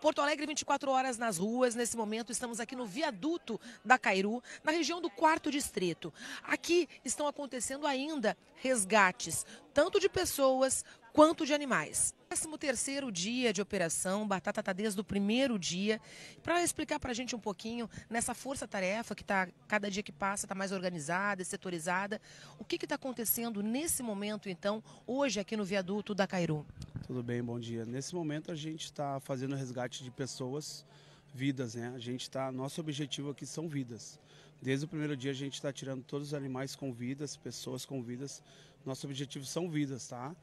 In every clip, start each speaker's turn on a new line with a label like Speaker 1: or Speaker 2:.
Speaker 1: Porto Alegre, 24 horas nas ruas. Nesse momento, estamos aqui no viaduto da Cairu, na região do quarto distrito. Aqui estão acontecendo ainda resgates, tanto de pessoas quanto de animais. 13º dia de operação, Batata está desde o primeiro dia. Para explicar para a gente um pouquinho, nessa força-tarefa que está, cada dia que passa, está mais organizada, setorizada, o que está acontecendo nesse momento, então, hoje aqui no viaduto da Cairu?
Speaker 2: Tudo bem, bom dia. Nesse momento a gente está fazendo resgate de pessoas, vidas, né? A gente está, nosso objetivo aqui são vidas. Desde o primeiro dia a gente está tirando todos os animais com vidas, pessoas com vidas. Nosso objetivo são vidas, tá?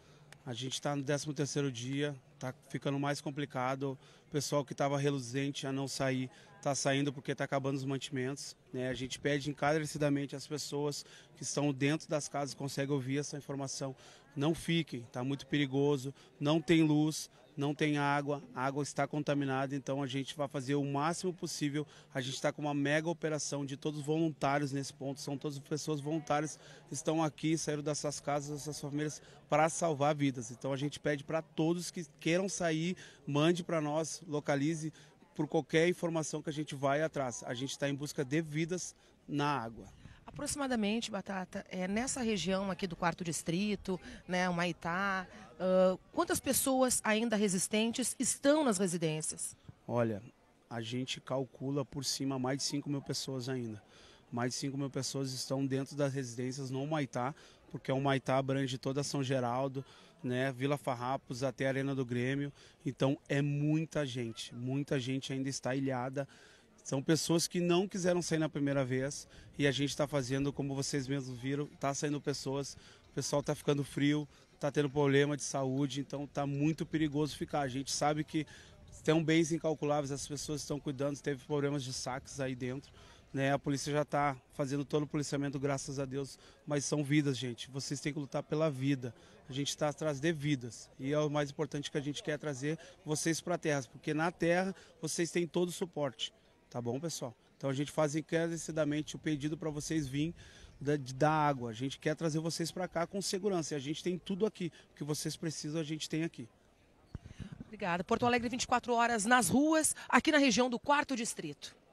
Speaker 2: A gente está no 13 terceiro dia, tá ficando mais complicado. O pessoal que estava reluzente a não sair, está saindo porque está acabando os mantimentos. Né? A gente pede encarecidamente às pessoas que estão dentro das casas, conseguem ouvir essa informação, não fiquem, está muito perigoso, não tem luz, não tem água, a água está contaminada, então a gente vai fazer o máximo possível. A gente está com uma mega operação de todos voluntários nesse ponto, são todas pessoas voluntárias que estão aqui, saíram das suas casas, das suas famílias para salvar vidas. Então a gente pede para todos que queiram sair, mande para nós, localize por qualquer informação que a gente vai atrás. A gente está em busca de vidas na água.
Speaker 1: Aproximadamente, Batata, é nessa região aqui do quarto distrito, né, Humaitá, uh, quantas pessoas ainda resistentes estão nas residências?
Speaker 2: Olha, a gente calcula por cima mais de 5 mil pessoas ainda. Mais de 5 mil pessoas estão dentro das residências no Humaitá, porque o Humaitá abrange toda São Geraldo, né, Vila Farrapos até a Arena do Grêmio. Então é muita gente, muita gente ainda está ilhada são pessoas que não quiseram sair na primeira vez e a gente está fazendo, como vocês mesmos viram, está saindo pessoas, o pessoal está ficando frio, está tendo problema de saúde, então está muito perigoso ficar. A gente sabe que tem bens incalculáveis, as pessoas estão cuidando, teve problemas de saques aí dentro. Né, a polícia já está fazendo todo o policiamento, graças a Deus, mas são vidas, gente. Vocês têm que lutar pela vida. A gente está atrás de vidas. E é o mais importante que a gente quer trazer vocês para a terra, porque na terra vocês têm todo o suporte. Tá bom, pessoal? Então a gente faz encarecidamente o pedido para vocês virem da, da, água. A gente quer trazer vocês para cá com segurança. E a gente tem tudo aqui. O que vocês precisam, a gente tem aqui.
Speaker 1: Obrigada. Porto Alegre, 24 horas nas ruas, aqui na região do quarto distrito.